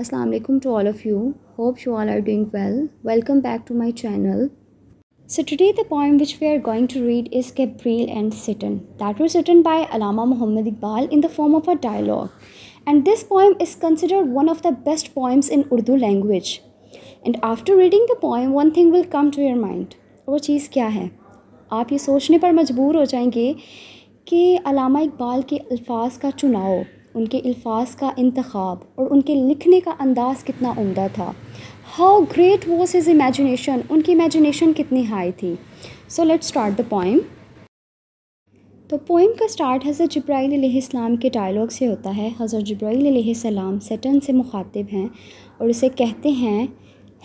Aslam to all of you hope you all are doing well welcome back to my channel so today the point which we are going to read is Gabriel and Satan that was written by Allama Mohammad Iqbal in the form of a dialogue and this poem is consider one of the best poems in Urdu language and after reading the poem one thing will come to your mind वो चीज़ क्या है आप ये सोचने पर मजबूर हो जाएंगे कि अलामा इकबाल के अल्फाज का चुनाव उनके अल्फाज का इंतखब और उनके लिखने का अंदाज़ कितना उमदा था how great was is imagination उनकी इमेजिनेशन कितनी हाई थी so let start the poem तो पोइम का स्टार्ट हज़रत जब्राईल इस्लाम के डायलॉग से होता है हज़रत जब्राईल सलाम सेटन से मुखातिब हैं और उसे कहते हैं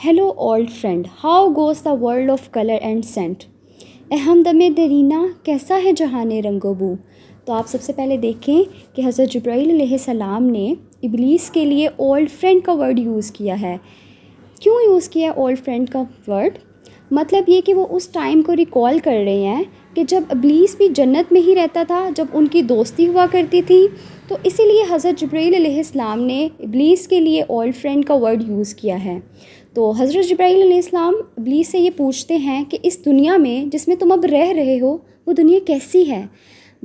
hello old friend how goes the world of colour and scent अहमदम दरीना कैसा है जहान रंगोबू तो आप सबसे पहले देखें कि हज़रत जब्राईल ने इबलीस के लिए ओल्ड फ्रेंड का वर्ड यूज़ किया है क्यों यूज़ किया है ओल्ड फ्रेंड का वर्ड मतलब ये कि वो उस टाइम को रिकॉल कर रहे हैं कि जब अबलीस भी जन्नत में ही रहता था जब उनकी दोस्ती हुआ करती थी तो इसीलिए हज़रत जब्राईल ने इबलीस के लिए ओल्ड फ्रेंड का वर्ड यूज़ किया है तो हज़रत जब्राईल इस्लाम इबलीस से ये पूछते हैं कि इस दुनिया में जिसमें तुम अब रह रहे हो वो दुनिया कैसी है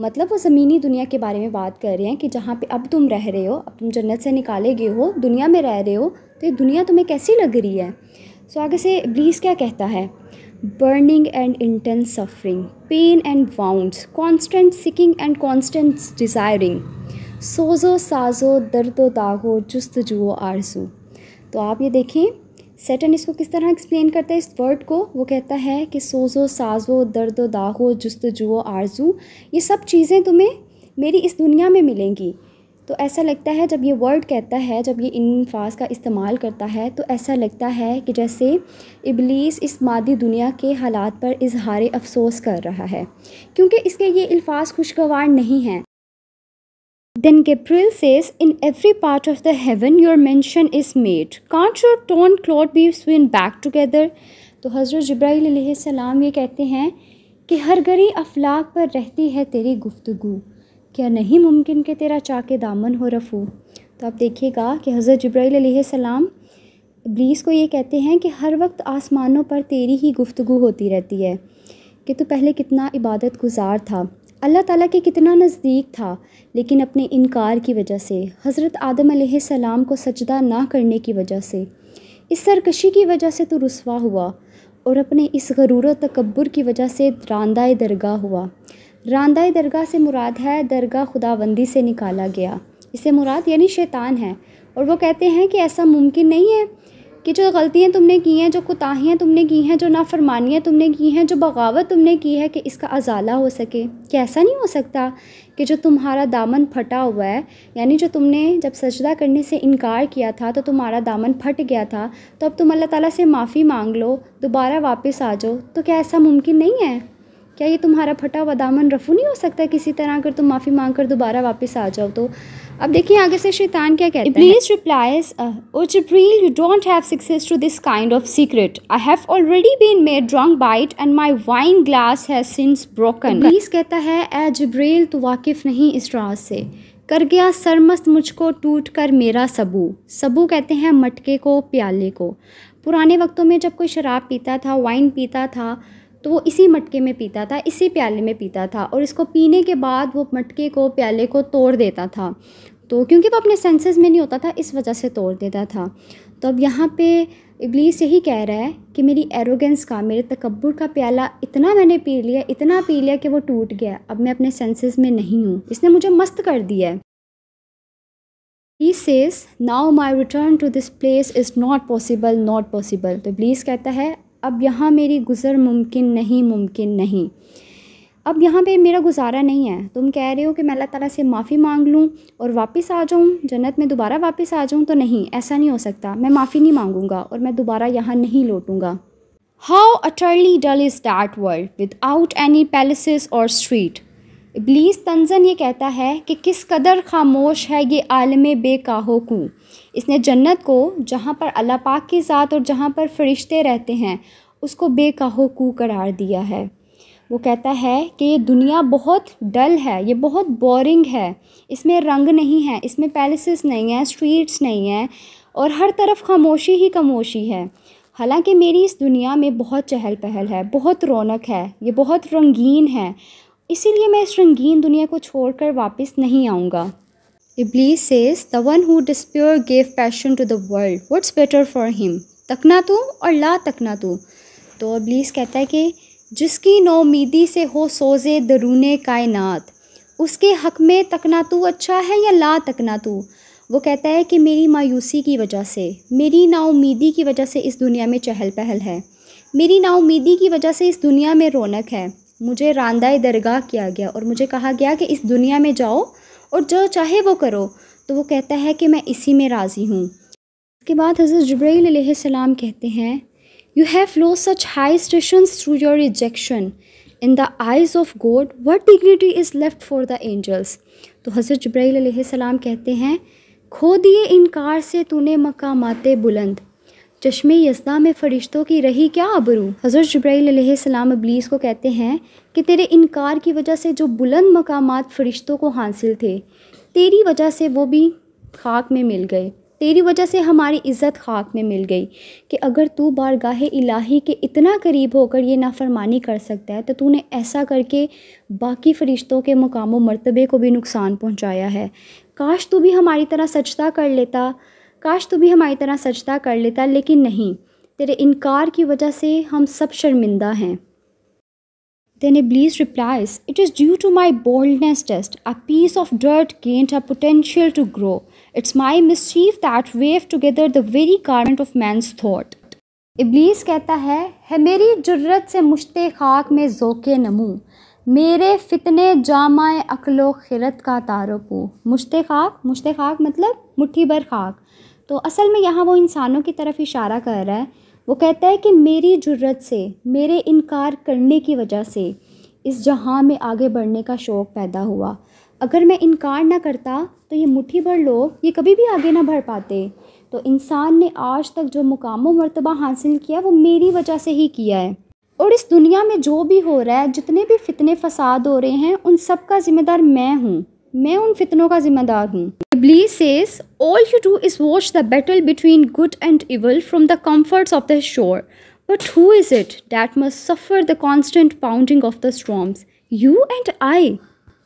मतलब वो ज़मीनी दुनिया के बारे में बात कर रहे हैं कि जहाँ पे अब तुम रह रहे हो अब तुम जन्नत से निकाले गए हो दुनिया में रह रहे हो तो ये दुनिया तुम्हें कैसी लग रही है सो so, आगे से ब्लीस क्या कहता है burning and intense suffering pain and wounds constant seeking and constant desiring सोजो साजो दर्द दागो जुओ आरजू तो आप ये देखें सेटन इसको किस तरह एक्सप्लेन करता है इस वर्ड को वो कहता है कि सोजो साजो दर्द दाहो जुस्त जुओ आरजू ये सब चीज़ें तुम्हें मेरी इस दुनिया में मिलेंगी तो ऐसा लगता है जब ये वर्ड कहता है जब ये इन फाज का इस्तेमाल करता है तो ऐसा लगता है कि जैसे इबलीस इस मादी दुनिया के हालात पर इजहार अफसोस कर रहा है क्योंकि इसके ये अल्फाज खुशगवार नहीं हैं Then Gabriel says, In every part of the heaven your mention is made. Can't your torn cloth be sewn back together? तो हज़रत जब्राईल सलाम ये कहते हैं कि हर गरी अफलाक पर रहती है तेरी गुफ्तगु क्या नहीं मुमकिन कि तेरा चाके दामन हो रफू तो आप देखिएगा कि हज़रत जब्राईल सलाम इब्लीस को ये कहते हैं कि हर वक्त आसमानों पर तेरी ही गुफ्तगु होती रहती है कि तू पहले कितना इबादत गुजार था अल्लाह ताला के कितना नज़दीक था लेकिन अपने इनकार की वजह से हज़रत आदम सलाम को सजदा ना करने की वजह से इस सरकशी की वजह से तो रसवा हुआ और अपने इस गरूर तकबर की वजह से रानदा दरगाह हुआ रानदा दरगाह से मुराद है दरगाह खुदाबंदी से निकाला गया इसे मुराद यानी शैतान है और वो कहते हैं कि ऐसा मुमकिन नहीं है कि जो गलतियाँ तुमने की हैं जो कोताहियाँ तुमने की हैं जो नाफरमानियाँ तुमने की हैं जो बगावत तुमने की है कि इसका अजाला हो सके कि ऐसा नहीं हो सकता कि जो तुम्हारा दामन फटा हुआ है यानी जो तुमने जब सजदा करने से इनकार किया था तो तुम्हारा दामन फट गया था तो अब तुम अल्लाह ताला से माफ़ी मांग लो दोबारा वापस आ जाओ तो क्या ऐसा मुमकिन नहीं है क्या ये तुम्हारा फटा हुआ दामन रफू नहीं हो सकता किसी तरह अगर तुम माफ़ी मांग कर दोबारा वापस आ जाओ तो अब देखिए आगे से शैतान क्या कहते हैं Iblis replies O Jibrail you don't have success to this kind of secret I have already been made drunk by it and my wine glass has since broken Iblis कहता है ए जब्रील uh, oh, तो तू वाकिफ नहीं इस राज से कर गया सरमस्त मुझको टूट कर मेरा सबू सबू कहते हैं मटके को प्याले को पुराने वक्तों में जब कोई शराब पीता था वाइन पीता था तो वो इसी मटके में पीता था इसी प्याले में पीता था और इसको पीने के बाद वो मटके को प्याले को तोड़ देता था तो क्योंकि वो अपने सेंसेस में नहीं होता था इस वजह से तोड़ देता था तो अब यहाँ पे इब्लीस यही कह रहा है कि मेरी एरोगेंस का मेरे तकबर का प्याला इतना मैंने पी लिया इतना पी लिया कि वो टूट गया अब मैं अपने सेंसेस में नहीं हूँ इसने मुझे मस्त कर दिया है He says, now my return to this place is not possible, not possible. तो इब्लीस कहता है अब यहाँ मेरी गुज़र मुमकिन नहीं मुमकिन नहीं अब यहाँ पे मेरा गुजारा नहीं है तुम कह रहे हो कि मैं अल्लाह ताला से माफ़ी मांग लूँ और वापस आ जाऊँ जन्नत में दोबारा वापस आ जाऊँ तो नहीं ऐसा नहीं हो सकता मैं माफ़ी नहीं मांगूँगा और मैं दोबारा यहाँ नहीं लौटूँगा how utterly dull is that world without any palaces और स्ट्रीट इब्लीस तंजन ये कहता है कि किस कदर खामोश है ये आलम बेकाहोकू इसने जन्नत को जहाँ पर अल्लाह पाक के साथ और जहाँ पर फरिश्ते रहते हैं उसको बेकाहोकू करार दिया है वो कहता है कि ये दुनिया बहुत डल है ये बहुत बोरिंग है इसमें रंग नहीं है इसमें पैलेसेस नहीं हैं स्ट्रीट्स नहीं हैं और हर तरफ खामोशी ही खामोशी है हालांकि मेरी इस दुनिया में बहुत चहल पहल है बहुत रौनक है ये बहुत रंगीन है इसीलिए मैं इस रंगीन दुनिया को छोड़कर वापस नहीं आऊँगा Iblis says the one who despair gave passion to the world what's better for him तकना तू और ला तकना तू तो इब्लीस कहता है कि जिसकी नौमीदी से हो सोजे दरून कायनात उसके हक में तकना तू अच्छा है या ला तकना तू वो कहता है कि मेरी मायूसी की वजह से मेरी नाउमीदी की वजह से इस दुनिया में चहल पहल है मेरी नाउमीदी की वजह से इस दुनिया में रौनक है मुझे रांदाए दरगाह किया गया और मुझे कहा गया कि इस दुनिया में जाओ और जो चाहे वो करो तो वो कहता है कि मैं इसी में राज़ी हूँ उसके बाद हज़रत जब्राईल सलाम कहते हैं यू हैव लो such high station through your rejection in the eyes of God what dignity is left for the angels तो हज़रत जब्राईल सलाम कहते हैं खो दिए इनकार से तूने मकामाते बुलंद चश्मे यस्ता में फ़रिश्तों की रही क्या अबरू हज़रत जब्राईसम अबलीस को कहते हैं कि तेरे इनकार की वजह से जो बुलंद मकाम फ़रिश्तों को हासिल थे तेरी वजह से वो भी खाक में मिल गए तेरी वजह से हमारी इज़्ज़त खाक में मिल गई कि अगर तू बारगाह इलाही के इतना करीब होकर ये नाफरमानी कर सकता है तो तूने ऐसा करके बाकी फ़रिश्तों के मकाम मरतबे को भी नुकसान पहुंचाया है काश तू भी हमारी तरह सचता कर लेता काश तू भी हमारी तरह सजदा कर लेता लेकिन नहीं तेरे इनकार की वजह से हम सब शर्मिंदा हैं then Iblis replies it is due to my boldness test a piece of dirt gained a potential to grow it's my mischief that weave together the very current of man's thought Iblis कहता है है मेरी जरूरत से मुश्ते खाक में जोके नमू मेरे फितने जामा अकलो खिरत का तारपू मुश्ते खाक मुश्ते खाक मतलब मुट्ठी भर खाक तो असल में यहाँ वो इंसानों की तरफ इशारा कर रहा है वो कहता है कि मेरी जुर्रत से मेरे इनकार करने की वजह से इस जहाँ में आगे बढ़ने का शौक़ पैदा हुआ अगर मैं इनकार ना करता तो ये मुट्ठी भर लोग ये कभी भी आगे ना बढ़ पाते तो इंसान ने आज तक जो मुकाम मरतबा हासिल किया वो मेरी वजह से ही किया है और इस दुनिया में जो भी हो रहा है जितने भी फितने फसाद हो रहे हैं उन सब का जिम्मेदार मैं हूँ मैं उन फितनों का जिम्मेदार हूँ Iblis says all you do is watch the battle between good and evil from the comforts of the shore but who is it that must suffer the constant pounding of the storms you and I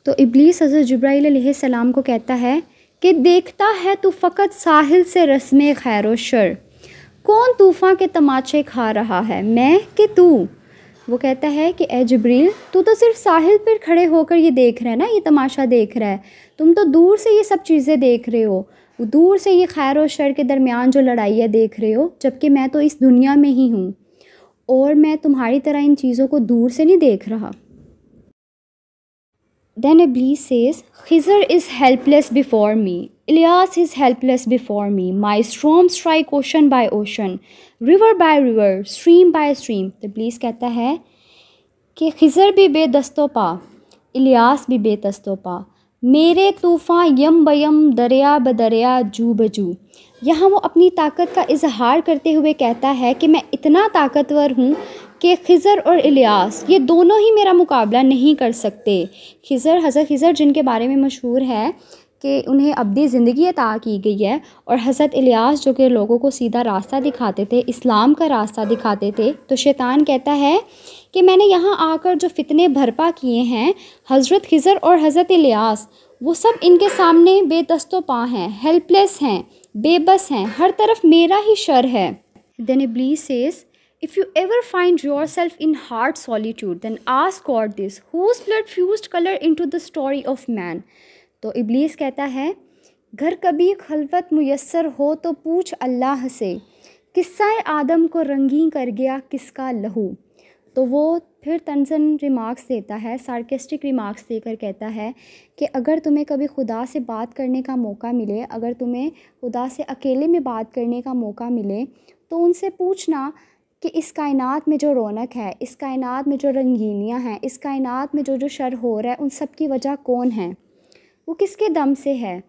तो इबलीस हजर जब्राहीसम को कहता है कि देखता है तो फ़कत साहिल से रस्म खैर शर कौन तूफ़ा के तमाचे खा रहा है मैं कि तू वो कहता है कि ए जबरील तू तो सिर्फ साहिल पर खड़े होकर ये देख रहा है ना ये तमाशा देख रहा है तुम तो दूर से ये सब चीज़ें देख रहे हो दूर से ये खैर और शर के दरमियान जो लड़ाइयाँ देख रहे हो जबकि मैं तो इस दुनिया में ही हूँ और मैं तुम्हारी तरह इन चीज़ों को दूर से नहीं देख रहा then Iblis says Khizr is helpless before me is is helpless before me. My strike strike ocean by ocean, river by river, stream by stream. Iblis कहता है कि खिजर भी बेदस्तों पा इलियास भी बेदस्तों पा मेरे तूफान यम बयम दरिया ब दरिया जू बजू यहाँ वो अपनी ताकत का इजहार करते हुए कहता है कि मैं इतना ताकतवर हूँ कि खिज़र और इलियास ये दोनों ही मेरा मुकाबला नहीं कर सकते खिज़र हज़र खिज़र जिनके बारे में मशहूर है कि उन्हें अबदी ज़िंदगी अता की गई है और हज़रत इलियास जो कि लोगों को सीधा रास्ता दिखाते थे इस्लाम का रास्ता दिखाते थे तो शैतान कहता है कि मैंने यहाँ आकर जो फितने भरपा किए हैं हज़रत खिज़र और हज़रत इलियास वो सब इनके सामने बेदस्तो पा हैं हेल्पलेस हैं बेबस हैं हर तरफ मेरा ही शर है then Iblis says you ever find yourself in hard solitude, then ask God this blood fuse colour into the story of man तो इबलीस कहता है घर कभी खलवत मैसर हो तो पूछ अल्लाह से किस्सा आदम को रंगीन कर गया किसका लहू तो वो फिर तंजन रिमार्क्स देता है सार्केस्टिक रिमार्क्स देकर कहता है कि अगर तुम्हें कभी खुदा से बात करने का मौका मिले अगर तुम्हें खुदा से अकेले में बात करने का मौका मिले तो उनसे पूछना कि इस कायनात में जो रौनक है इस कायनात में जो रंगीनियाँ हैं इस कायनात में जो जो शर हो रहा है उन सब की वजह कौन है वो किसके दम से है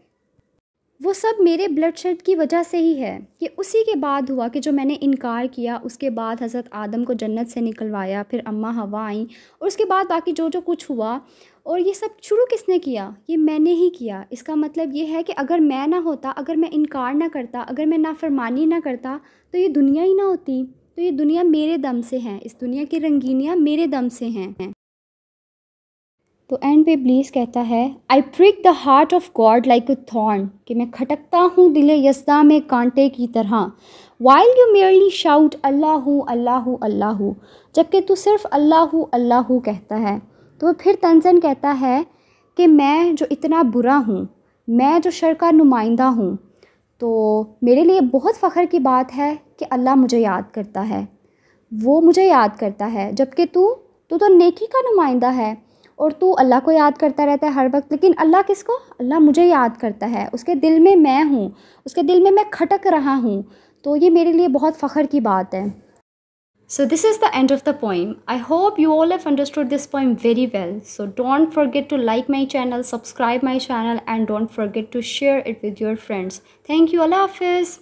वो सब मेरे ब्लड शेड की वजह से ही है ये उसी के बाद हुआ कि जो मैंने इनकार किया उसके बाद हज़रत आदम को जन्नत से निकलवाया फिर अम्मा हवा आई और उसके बाद बाकी जो जो कुछ हुआ और ये सब शुरू किसने किया ये मैंने ही किया इसका मतलब ये है कि अगर मैं ना होता अगर मैं इनकार ना करता अगर मैं नाफरमानी ना करता तो ये दुनिया ही ना होती तो ये दुनिया मेरे दम से हैं इस दुनिया की रंगीनियाँ मेरे दम से हैं तो एंड पे ब्लीस कहता है I prick the heart of God like a thorn कि मैं खटकता हूँ दिल यसदा में कांटे की तरह while you merely shout Allah Allah Allah जबकि तू सिर्फ अल्लाह अल्लाह कहता है तो फिर तंजन कहता है कि मैं जो इतना बुरा हूँ मैं जो शर का नुमाइंदा हूँ तो मेरे लिए बहुत फ़ख्र की बात है कि अल्लाह मुझे याद करता है वो मुझे याद करता है जबकि तू तू तो नेकी का नुमाइंदा है और तू अल्लाह को याद करता रहता है हर वक्त लेकिन अल्लाह किसको अल्लाह मुझे याद करता है उसके दिल में मैं हूँ उसके दिल में मैं खटक रहा हूँ तो ये मेरे लिए बहुत फ़ख्र की बात है so this is the end of the poem I hope you all have understood this poem very well so don't forget to like my channel subscribe my channel and don't forget to share it with your friends thank you अल्लाह हाफिज़